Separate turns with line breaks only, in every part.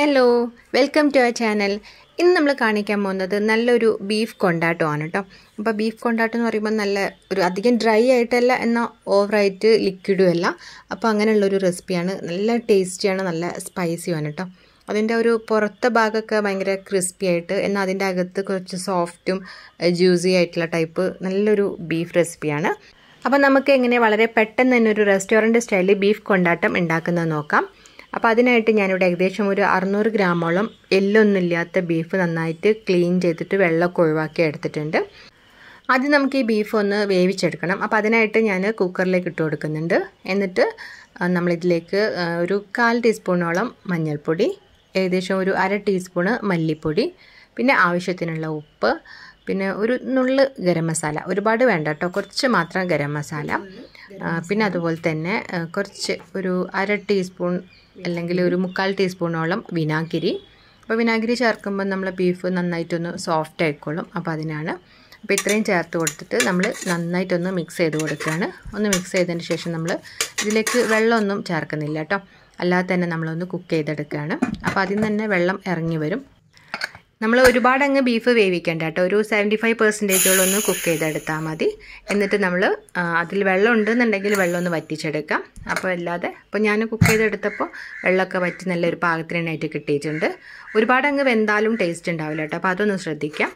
hello welcome to our channel ഇന്ന് നമ്മൾ കാണിക്കാൻ പോകുന്നത് നല്ലൊരു ബീഫ് കൊണ്ടാട്ടമാണ് കേട്ടോ അപ്പോൾ ബീഫ് കൊണ്ടാട്ടം എന്ന് പറയുമ്പോൾ നല്ല ഒരു അധികം ഡ്രൈ ആയിട്ടല്ല എന്നാൽ ഓവറായിട്ട് ലിക്വിഡും അല്ല അപ്പോൾ അങ്ങനെയുള്ളൊരു റെസിപ്പിയാണ് നല്ല ടേസ്റ്റിയാണ് നല്ല സ്പൈസിയാണ് കേട്ടോ അതിൻ്റെ ഒരു പുറത്തെ ഭാഗമൊക്കെ ഭയങ്കര ക്രിസ്പി ആയിട്ട് എന്നാൽ അതിൻ്റെ അകത്ത് കുറച്ച് സോഫ്റ്റും ജ്യൂസി ആയിട്ടുള്ള ടൈപ്പ് നല്ലൊരു ബീഫ് റെസിപ്പിയാണ് അപ്പോൾ നമുക്ക് എങ്ങനെ വളരെ പെട്ടെന്ന് തന്നെ ഒരു റെസ്റ്റോറൻറ്റ് സ്റ്റൈലിൽ ബീഫ് കൊണ്ടാട്ടം ഉണ്ടാക്കുന്നത് നോക്കാം അപ്പോൾ അതിനായിട്ട് ഞാനിവിടെ ഏകദേശം ഒരു അറുന്നൂറ് ഗ്രാമോളം എല്ലൊന്നുമില്ലാത്ത ബീഫ് നന്നായിട്ട് ക്ലീൻ ചെയ്തിട്ട് വെള്ളമൊക്കെ ഒഴിവാക്കി എടുത്തിട്ടുണ്ട് ആദ്യം നമുക്ക് ഈ ബീഫ് ഒന്ന് വേവിച്ചെടുക്കണം അപ്പോൾ അതിനായിട്ട് ഞാൻ കുക്കറിലേക്ക് ഇട്ട് കൊടുക്കുന്നുണ്ട് എന്നിട്ട് നമ്മളിതിലേക്ക് ഒരു കാൽ ടീസ്പൂണോളം മഞ്ഞൾപ്പൊടി ഏകദേശം ഒരു അര ടീസ്പൂണ് മല്ലിപ്പൊടി പിന്നെ ആവശ്യത്തിനുള്ള ഉപ്പ് പിന്നെ ഒരു നുള്ള് ഗരം മസാല ഒരുപാട് വേണ്ട കേട്ടോ കുറച്ച് മാത്രം ഗരം മസാല പിന്നെ അതുപോലെ തന്നെ കുറച്ച് ഒരു അര ടീസ്പൂൺ അല്ലെങ്കിൽ ഒരു മുക്കാൽ ടീസ്പൂണോളം വിനാഗിരി അപ്പോൾ വിനാഗിരി ചേർക്കുമ്പോൾ നമ്മൾ ബീഫ് നന്നായിട്ടൊന്ന് സോഫ്റ്റ് ആയിക്കോളും അപ്പോൾ അതിനാണ് അപ്പോൾ ഇത്രയും ചേർത്ത് കൊടുത്തിട്ട് നമ്മൾ നന്നായിട്ടൊന്ന് മിക്സ് ചെയ്ത് കൊടുക്കുകയാണ് ഒന്ന് മിക്സ് ചെയ്തതിന് ശേഷം നമ്മൾ ഇതിലേക്ക് വെള്ളമൊന്നും ചേർക്കുന്നില്ല കേട്ടോ അല്ലാതെ തന്നെ നമ്മളൊന്ന് കുക്ക് ചെയ്തെടുക്കുകയാണ് അപ്പോൾ അതിൽ നിന്ന് തന്നെ വെള്ളം ഇറങ്ങി വരും നമ്മൾ ഒരുപാട് അങ്ങ് ബീഫ് വേവിക്കേണ്ട കേട്ടോ ഒരു സെവൻറ്റി ഫൈവ് ഒന്ന് കുക്ക് ചെയ്തെടുത്താൽ മതി എന്നിട്ട് നമ്മൾ അതിൽ വെള്ളം ഉണ്ടെന്നുണ്ടെങ്കിൽ വെള്ളം ഒന്ന് വറ്റിച്ചെടുക്കാം അപ്പോൾ അല്ലാതെ അപ്പോൾ ഞാൻ കുക്ക് ചെയ്തെടുത്തപ്പോൾ വെള്ളമൊക്കെ വറ്റി നല്ലൊരു പാകത്തിനായിട്ട് കിട്ടിയിട്ടുണ്ട് ഒരുപാട് അങ്ങ് വെന്താലും ടേസ്റ്റ് ഉണ്ടാവില്ല കേട്ടോ അപ്പോൾ അതൊന്ന് ശ്രദ്ധിക്കാം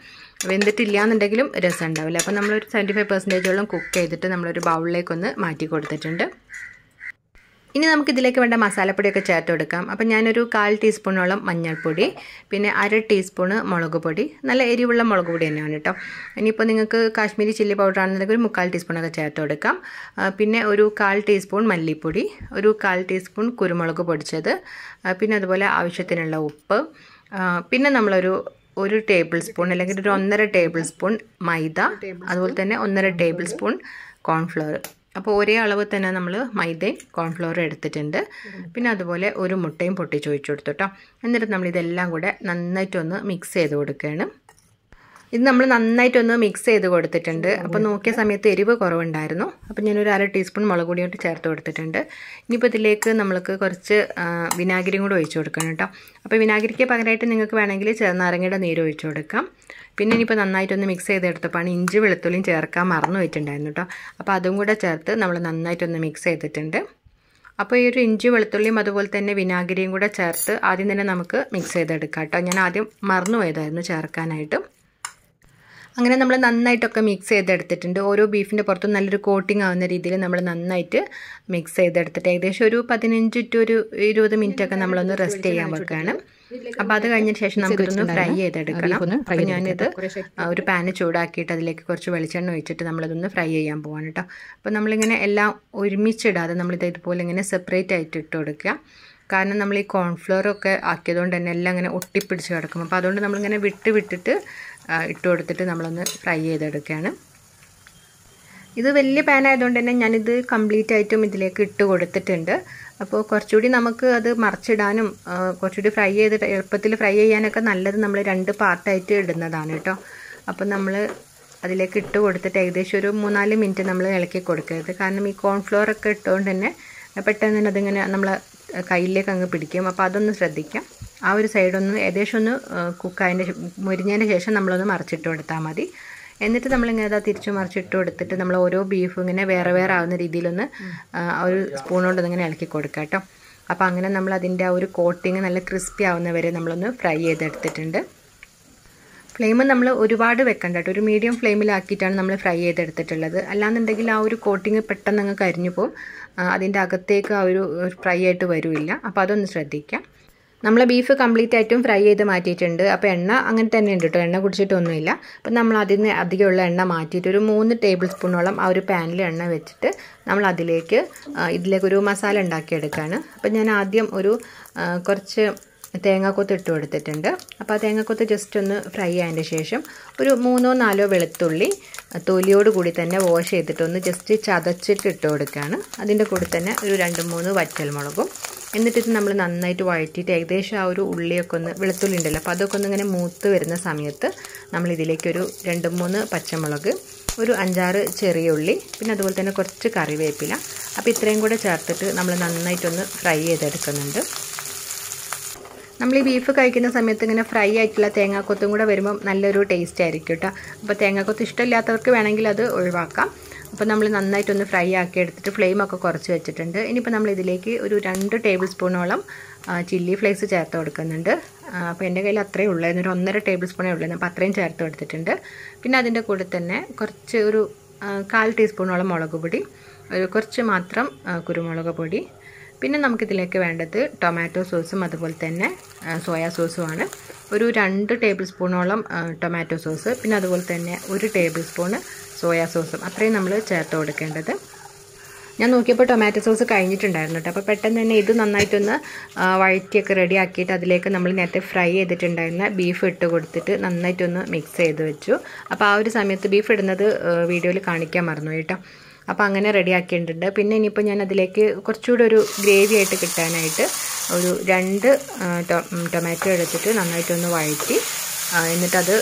വെന്തിട്ടില്ല എന്നുണ്ടെങ്കിലും രസം ഉണ്ടാവില്ല അപ്പോൾ നമ്മളൊരു സെവൻറ്റി ഫൈവ് പെർസെൻറ്റേജോളം കുക്ക് ചെയ്തിട്ട് നമ്മളൊരു ബൗളിലേക്കൊന്ന് മാറ്റി കൊടുത്തിട്ടുണ്ട് ഇനി നമുക്ക് ഇതിലേക്ക് വേണ്ട മസാലപ്പൊടിയൊക്കെ ചേർത്ത് കൊടുക്കാം അപ്പം ഞാനൊരു കാൽ ടീസ്പൂണോളം മഞ്ഞൾപ്പൊടി പിന്നെ അര ടീസ്പൂണ് മുളക് പൊടി നല്ല എരിവുള്ള മുളക് പൊടി തന്നെയാണ് കേട്ടോ ഇനിയിപ്പോൾ നിങ്ങൾക്ക് കാശ്മീരി ചില്ലി പൗഡർ ആണെന്നുണ്ടെങ്കിൽ ഒരു മുക്കാൽ ടീസ്പൂണൊക്കെ ചേർത്ത് കൊടുക്കാം പിന്നെ ഒരു കാൽ ടീസ്പൂൺ മല്ലിപ്പൊടി ഒരു കാൽ ടീസ്പൂൺ കുരുമുളക് പൊടിച്ചത് പിന്നെ അതുപോലെ ആവശ്യത്തിനുള്ള ഉപ്പ് പിന്നെ നമ്മളൊരു ഒരു ടേബിൾ സ്പൂൺ അല്ലെങ്കിൽ ഒരു ഒന്നര ടേബിൾ സ്പൂൺ മൈദ അതുപോലെ തന്നെ ഒന്നര ടേബിൾ സ്പൂൺ കോൺഫ്ലവർ അപ്പോൾ ഒരേ അളവ് തന്നെ നമ്മൾ മൈദയും കോൺഫ്ലോറും എടുത്തിട്ടുണ്ട് പിന്നെ അതുപോലെ ഒരു മുട്ടയും പൊട്ടി ചോദിച്ചു കൊടുത്തു കേട്ടോ എന്നിട്ട് നമ്മളിതെല്ലാം കൂടെ നന്നായിട്ടൊന്ന് മിക്സ് ചെയ്ത് കൊടുക്കുകയാണ് ഇത് നമ്മൾ നന്നായിട്ടൊന്ന് മിക്സ് ചെയ്ത് കൊടുത്തിട്ടുണ്ട് അപ്പോൾ നോക്കിയ സമയത്ത് എരിവ് കുറവുണ്ടായിരുന്നു അപ്പോൾ ഞാനൊരു അര ടീസ്പൂൺ മുളക് കൊണ്ട് ചേർത്ത് കൊടുത്തിട്ടുണ്ട് ഇനിയിപ്പോൾ ഇതിലേക്ക് നമ്മൾക്ക് കുറച്ച് വിനാഗിരിയും കൂടെ ഒഴിച്ചു കൊടുക്കണം കേട്ടോ അപ്പോൾ വിനാഗിരിക്ക് പകരമായിട്ട് നിങ്ങൾക്ക് വേണമെങ്കിൽ ചെറുനാരങ്ങയുടെ നീര് ഒഴിച്ചു കൊടുക്കാം പിന്നെ ഇനിയിപ്പോൾ നന്നായിട്ടൊന്ന് മിക്സ് ചെയ്തെടുത്തപ്പോൾ ഇഞ്ചി വെളുത്തുള്ളിയും ചേർക്കാൻ മറന്നു വെച്ചിട്ടുണ്ടായിരുന്നു കേട്ടോ അപ്പോൾ അതും കൂടെ ചേർത്ത് നമ്മൾ നന്നായിട്ടൊന്ന് മിക്സ് ചെയ്തിട്ടുണ്ട് അപ്പോൾ ഈ ഒരു ഇഞ്ചി വെളുത്തുള്ളിയും അതുപോലെ തന്നെ വിനാഗിരിയും കൂടെ ചേർത്ത് ആദ്യം തന്നെ നമുക്ക് മിക്സ് ചെയ്തെടുക്കാം കേട്ടോ ഞാൻ ആദ്യം മറന്നു പോയതായിരുന്നു ചേർക്കാനായിട്ട് അങ്ങനെ നമ്മൾ നന്നായിട്ടൊക്കെ മിക്സ് ചെയ്തെടുത്തിട്ടുണ്ട് ഓരോ ബീഫിൻ്റെ പുറത്തും നല്ലൊരു കോട്ടിംഗ് ആവുന്ന രീതിയിൽ നമ്മൾ നന്നായിട്ട് മിക്സ് ചെയ്തെടുത്തിട്ട് ഏകദേശം ഒരു പതിനഞ്ച് ടു ഒരു ഇരുപത് മിനിറ്റ് ഒക്കെ നമ്മളൊന്ന് റെസ്റ്റ് ചെയ്യാൻ വെക്കുകയാണ് അപ്പോൾ അത് കഴിഞ്ഞ ശേഷം നമുക്കിതൊന്ന് ഫ്രൈ ചെയ്തെടുക്കണം അപ്പോൾ ഞാനിത് ഒരു പാന് ചൂടാക്കിയിട്ട് അതിലേക്ക് കുറച്ച് വെളിച്ചെണ്ണ ഒഴിച്ചിട്ട് നമ്മളിതൊന്ന് ഫ്രൈ ചെയ്യാൻ പോവാണ് കേട്ടോ അപ്പോൾ നമ്മളിങ്ങനെ എല്ലാം ഒരുമിച്ചിടാതെ നമ്മളിത് ഇതുപോലെ ഇങ്ങനെ സെപ്പറേറ്റ് ആയിട്ട് ഇട്ട് കൊടുക്കുക കാരണം നമ്മൾ ഈ കോൺഫ്ലോറൊക്കെ ആക്കിയതുകൊണ്ട് തന്നെ എല്ലാം അങ്ങനെ ഒട്ടിപ്പിടിച്ച് കിടക്കും അപ്പോൾ അതുകൊണ്ട് നമ്മളിങ്ങനെ വിട്ട് വിട്ടിട്ട് ഇട്ട് കൊടുത്തിട്ട് നമ്മളൊന്ന് ഫ്രൈ ചെയ്തെടുക്കുകയാണ് ഇത് വലിയ പാൻ ആയതുകൊണ്ട് തന്നെ ഞാനിത് കംപ്ലീറ്റ് ആയിട്ടും ഇതിലേക്ക് ഇട്ട് കൊടുത്തിട്ടുണ്ട് അപ്പോൾ കുറച്ചുകൂടി നമുക്ക് അത് മറിച്ചിടാനും കുറച്ചുകൂടി ഫ്രൈ ചെയ്തിട്ട് എളുപ്പത്തിൽ ഫ്രൈ ചെയ്യാനൊക്കെ നല്ലത് നമ്മൾ രണ്ട് പാർട്ടായിട്ട് ഇടുന്നതാണ് കേട്ടോ അപ്പോൾ നമ്മൾ അതിലേക്ക് ഇട്ട് കൊടുത്തിട്ട് ഏകദേശം ഒരു മൂന്നാല് മിനിറ്റ് നമ്മൾ ഇളക്കി കൊടുക്കരുത് കാരണം ഈ കോൺഫ്ലോർ ഒക്കെ ഇട്ടുകൊണ്ട് തന്നെ പെട്ടെന്ന് തന്നെ അതിങ്ങനെ നമ്മൾ കയ്യിലേക്ക് അങ്ങ് പിടിക്കും അപ്പോൾ അതൊന്ന് ശ്രദ്ധിക്കാം ആ ഒരു സൈഡൊന്ന് ഏകദേശം ഒന്ന് കുക്കായതിൻ്റെ മുരിഞ്ഞതിന് ശേഷം നമ്മളൊന്ന് മറിച്ചിട്ട് കൊടുത്താൽ മതി എന്നിട്ട് നമ്മളിങ്ങനെ അതാ തിരിച്ചു മറിച്ചിട്ട് കൊടുത്തിട്ട് നമ്മൾ ഓരോ ബീഫ് ഇങ്ങനെ വേറെ വേറെ ആവുന്ന രീതിയിലൊന്ന് ഒരു സ്പൂൺ കൊണ്ട് ഇങ്ങനെ ഇളക്കി കൊടുക്കുക കേട്ടോ അപ്പോൾ അങ്ങനെ നമ്മൾ അതിൻ്റെ ആ ഒരു കോട്ടിങ് നല്ല ക്രിസ്പി ആവുന്നവരെ നമ്മളൊന്ന് ഫ്രൈ ചെയ്തെടുത്തിട്ടുണ്ട് ഫ്ലെയിം നമ്മൾ ഒരുപാട് വെക്കണ്ട കേട്ടോ ഒരു മീഡിയം ഫ്ലെയിമിലാക്കിയിട്ടാണ് നമ്മൾ ഫ്രൈ ചെയ്തെടുത്തിട്ടുള്ളത് അല്ലാന്നുണ്ടെങ്കിൽ ആ ഒരു കോട്ടിങ് പെട്ടെന്ന് അങ്ങ് കരിഞ്ഞു പോകും അതിൻ്റെ അകത്തേക്ക് ആ ഒരു ഫ്രൈ ആയിട്ട് വരില്ല അപ്പോൾ അതൊന്ന് ശ്രദ്ധിക്കാം നമ്മൾ ബീഫ് കംപ്ലീറ്റ് ആയിട്ടും ഫ്രൈ ചെയ്ത് മാറ്റിയിട്ടുണ്ട് അപ്പോൾ എണ്ണ അങ്ങനെ തന്നെ ഉണ്ട് കേട്ടോ എണ്ണ കുടിച്ചിട്ടൊന്നുമില്ല അപ്പോൾ നമ്മൾ അതിൽ നിന്ന് അധികമുള്ള എണ്ണ മാറ്റിയിട്ട് ഒരു മൂന്ന് ടേബിൾ സ്പൂണോളം ആ ഒരു പാനിൽ എണ്ണ വെച്ചിട്ട് നമ്മൾ അതിലേക്ക് ഇതിലേക്ക് ഒരു മസാല ഉണ്ടാക്കിയെടുക്കുകയാണ് അപ്പോൾ ഞാൻ ആദ്യം ഒരു കുറച്ച് തേങ്ങാക്കൊത്ത് ഇട്ട് കൊടുത്തിട്ടുണ്ട് അപ്പോൾ ആ തേങ്ങാക്കൊത്ത് ജസ്റ്റ് ഒന്ന് ഫ്രൈ ആയതിൻ്റെ ശേഷം ഒരു മൂന്നോ നാലോ വെളുത്തുള്ളി തൊലിയോട് കൂടി തന്നെ വാഷ് ചെയ്തിട്ട് ഒന്ന് ജസ്റ്റ് ചതച്ചിട്ട് ഇട്ട് കൊടുക്കുകയാണ് അതിൻ്റെ കൂടെ തന്നെ ഒരു രണ്ട് മൂന്ന് വറ്റൽമുളകും ഇത് നമ്മൾ നന്നായിട്ട് വഴറ്റിയിട്ട് ഏകദേശം ആ ഒരു ഉള്ളിയൊക്കെ ഒന്ന് വെളുത്തുള്ളി ഉണ്ടല്ലോ അപ്പോൾ അതൊക്കെ ഒന്ന് ഇങ്ങനെ മൂത്ത് വരുന്ന സമയത്ത് നമ്മൾ ഇതിലേക്കൊരു രണ്ട് മൂന്ന് പച്ചമുളക് ഒരു അഞ്ചാറ് ചെറിയ ഉള്ളി പിന്നെ അതുപോലെ തന്നെ കുറച്ച് കറിവേപ്പില അപ്പോൾ ഇത്രയും കൂടെ ചേർത്തിട്ട് നമ്മൾ നന്നായിട്ടൊന്ന് ഫ്രൈ ചെയ്തെടുക്കുന്നുണ്ട് നമ്മൾ ഈ ബീഫ് കഴിക്കുന്ന സമയത്ത് ഇങ്ങനെ ഫ്രൈ ആയിട്ടുള്ള തേങ്ങാക്കൊത്തും കൂടെ വരുമ്പം നല്ലൊരു ടേസ്റ്റ് ആയിരിക്കും കേട്ടോ അപ്പോൾ തേങ്ങാക്കൊത്ത് ഇഷ്ടമില്ലാത്തവർക്ക് വേണമെങ്കിൽ അത് ഒഴിവാക്കാം അപ്പോൾ നമ്മൾ നന്നായിട്ടൊന്ന് ഫ്രൈ ആക്കി എടുത്തിട്ട് ഫ്ലെയിമൊക്കെ കുറച്ച് വെച്ചിട്ടുണ്ട് ഇനിയിപ്പോൾ നമ്മൾ ഇതിലേക്ക് ഒരു രണ്ട് ടേബിൾ സ്പൂണോളം ചില്ലി ഫ്ലേക്സ് ചേർത്ത് കൊടുക്കുന്നുണ്ട് അപ്പോൾ എൻ്റെ കയ്യിൽ അത്രയേ ഉള്ളൂ ഒരു ഒന്നര ടേബിൾ സ്പൂണേ ഉള്ളൂ അപ്പോൾ അത്രയും ചേർത്ത് കൊടുത്തിട്ടുണ്ട് പിന്നെ അതിൻ്റെ കൂടെ തന്നെ കുറച്ച് ഒരു കാൽ ടീസ്പൂണോളം മുളക് പൊടി ഒരു കുറച്ച് മാത്രം കുരുമുളക് പൊടി പിന്നെ നമുക്കിതിലേക്ക് വേണ്ടത് ടൊമാറ്റോ സോസും അതുപോലെ തന്നെ സോയാ സോസുമാണ് ഒരു രണ്ട് ടേബിൾ സ്പൂണോളം ടൊമാറ്റോ സോസ് പിന്നെ അതുപോലെ തന്നെ ഒരു ടേബിൾ സ്പൂണ് സോയാ സോസും അത്രയും നമ്മൾ ചേർത്ത് കൊടുക്കേണ്ടത് ഞാൻ നോക്കിയപ്പോൾ ടൊമാറ്റോ സോസ് കഴിഞ്ഞിട്ടുണ്ടായിരുന്നു കേട്ടോ അപ്പോൾ പെട്ടെന്ന് തന്നെ ഇത് നന്നായിട്ടൊന്ന് വഴറ്റിയൊക്കെ റെഡി ആക്കിയിട്ട് അതിലേക്ക് നമ്മൾ നേരത്തെ ഫ്രൈ ചെയ്തിട്ടുണ്ടായിരുന്ന ബീഫ് ഇട്ട് കൊടുത്തിട്ട് നന്നായിട്ടൊന്ന് മിക്സ് ചെയ്ത് വെച്ചു അപ്പോൾ ആ ഒരു സമയത്ത് ബീഫ് ഇടുന്നത് വീഡിയോയിൽ കാണിക്കാൻ മറന്നു കേട്ടോ അപ്പോൾ അങ്ങനെ റെഡിയാക്കിയിട്ടുണ്ട് പിന്നെ ഇനിയിപ്പോൾ ഞാൻ അതിലേക്ക് കുറച്ചുകൂടെ ഒരു ഗ്രേവി ആയിട്ട് കിട്ടാനായിട്ട് ഒരു രണ്ട് ടൊമാറ്റോ എടുത്തിട്ട് നന്നായിട്ടൊന്ന് വഴറ്റി എന്നിട്ടത്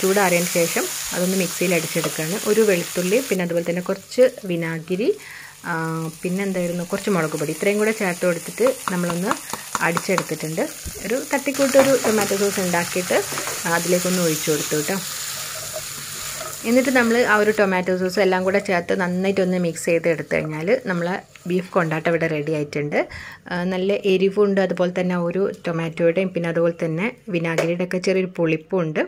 ചൂടാറിയതിന് ശേഷം അതൊന്ന് മിക്സിയിൽ അടിച്ചെടുക്കുകയാണ് ഒരു വെളുത്തുള്ളി പിന്നെ അതുപോലെ തന്നെ കുറച്ച് വിനാഗിരി പിന്നെന്തായിരുന്നു കുറച്ച് മുളക് പൊടി ഇത്രയും കൂടെ ചേർത്ത് കൊടുത്തിട്ട് നമ്മളൊന്ന് അടിച്ചെടുത്തിട്ടുണ്ട് ഒരു തട്ടിക്കൂട്ടൊരു ടൊമാറ്റോ സോസ് ഉണ്ടാക്കിയിട്ട് അതിലേക്കൊന്ന് ഒഴിച്ചു കൊടുത്തു കേട്ടോ എന്നിട്ട് നമ്മൾ ആ ഒരു ടൊമാറ്റോ സോസ് എല്ലാം കൂടെ ചേർത്ത് നന്നായിട്ടൊന്ന് മിക്സ് ചെയ്ത് എടുത്തു കഴിഞ്ഞാൽ നമ്മൾ ബീഫ് കൊണ്ടാട്ടം ഇവിടെ റെഡി ആയിട്ടുണ്ട് നല്ല എരിവുണ്ട് അതുപോലെ തന്നെ ഒരു ടൊമാറ്റോയുടെയും പിന്നെ അതുപോലെ തന്നെ വിനാഗിരിയുടെ ഒക്കെ ചെറിയൊരു പുളിപ്പുണ്ട്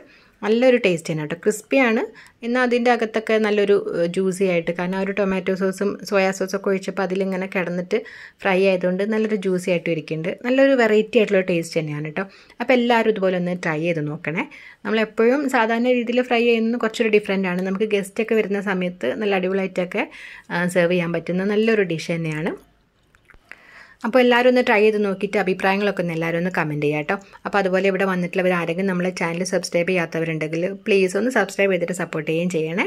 നല്ലൊരു ടേസ്റ്റ് തന്നെ കേട്ടോ ക്രിസ്പിയാണ് എന്നാൽ അതിൻ്റെ അകത്തൊക്കെ നല്ലൊരു ജ്യൂസി ആയിട്ട് കാരണം ആ ഒരു ടൊമാറ്റോ സോസും സോയാ സോസൊക്കെ ഒഴിച്ചപ്പോൾ അതിലിങ്ങനെ കിടന്നിട്ട് ഫ്രൈ ആയതുകൊണ്ട് നല്ലൊരു ജ്യൂസി ആയിട്ട് ഇരിക്കുന്നുണ്ട് നല്ലൊരു വെറൈറ്റി ആയിട്ടുള്ള ടേസ്റ്റ് തന്നെയാണ് കേട്ടോ അപ്പോൾ എല്ലാവരും ഇതുപോലെ ഒന്ന് ട്രൈ ചെയ്ത് നോക്കണേ നമ്മളെപ്പോഴും സാധാരണ രീതിയിൽ ഫ്രൈ ചെയ്യുന്നത് കുറച്ചൊരു ഡിഫറെൻ്റ് ആണ് നമുക്ക് ഗസ്റ്റൊക്കെ വരുന്ന സമയത്ത് നല്ല അടിപൊളിയായിട്ടൊക്കെ സെർവ് ചെയ്യാൻ പറ്റുന്ന നല്ലൊരു ഡിഷ് തന്നെയാണ് അപ്പോൾ എല്ലാവരും ഒന്ന് ട്രൈ ചെയ്ത് നോക്കിയിട്ട് അഭിപ്രായങ്ങളൊക്കെ ഒന്ന് എല്ലാവരും ഒന്ന് കമൻറ്റ് ചെയ്യാം കേട്ടോ അപ്പോൾ അതുപോലെ ഇവിടെ വന്നിട്ടുള്ളവർ ആരെങ്കിലും നമ്മളെ ചാനൽ സബ്സ്ക്രൈബ് ചെയ്യാത്തവരുണ്ടെങ്കിൽ പ്ലീസ് ഒന്ന് സബ്സ്ക്രൈബ് ചെയ്തിട്ട് സപ്പോർട്ട് ചെയ്യുകയും ചെയ്യണേ